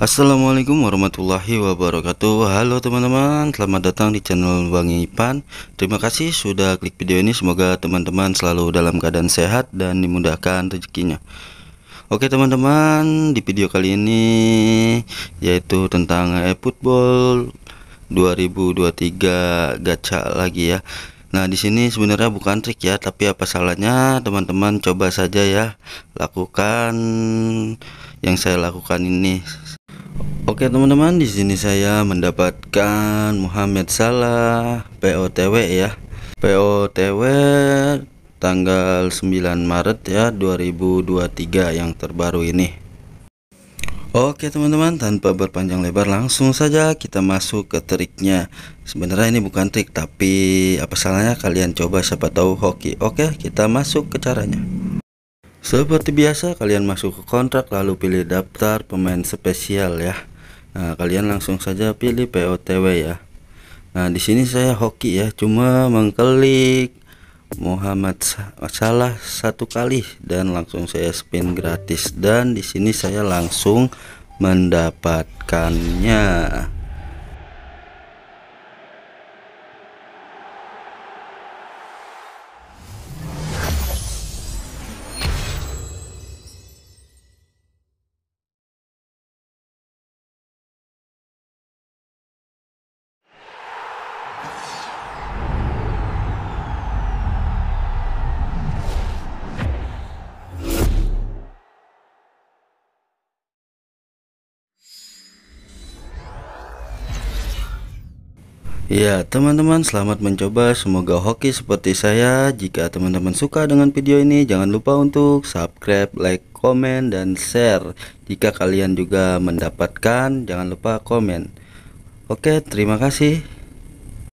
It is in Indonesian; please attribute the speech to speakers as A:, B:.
A: Assalamualaikum warahmatullahi wabarakatuh Halo teman-teman Selamat datang di channel Bang Ipan Terima kasih sudah klik video ini Semoga teman-teman selalu dalam keadaan sehat Dan dimudahkan rezekinya Oke teman-teman Di video kali ini Yaitu tentang e-football eh, 2023 gacha lagi ya Nah, di sini sebenarnya bukan trik ya, tapi apa salahnya teman-teman coba saja ya lakukan yang saya lakukan ini. Oke, teman-teman, di sini saya mendapatkan Muhammad Salah POTW ya. POTW tanggal 9 Maret ya 2023 yang terbaru ini. Oke teman-teman tanpa berpanjang lebar langsung saja kita masuk ke triknya Sebenarnya ini bukan trik tapi apa salahnya kalian coba siapa tahu hoki Oke kita masuk ke caranya Seperti biasa kalian masuk ke kontrak lalu pilih daftar pemain spesial ya Nah kalian langsung saja pilih POTW ya Nah di sini saya hoki ya cuma mengklik Muhammad Salah satu kali dan langsung saya spin gratis dan di sini saya langsung mendapatkannya Ya teman-teman selamat mencoba semoga hoki seperti saya Jika teman-teman suka dengan video ini jangan lupa untuk subscribe, like, komen, dan share Jika kalian juga mendapatkan jangan lupa komen Oke terima kasih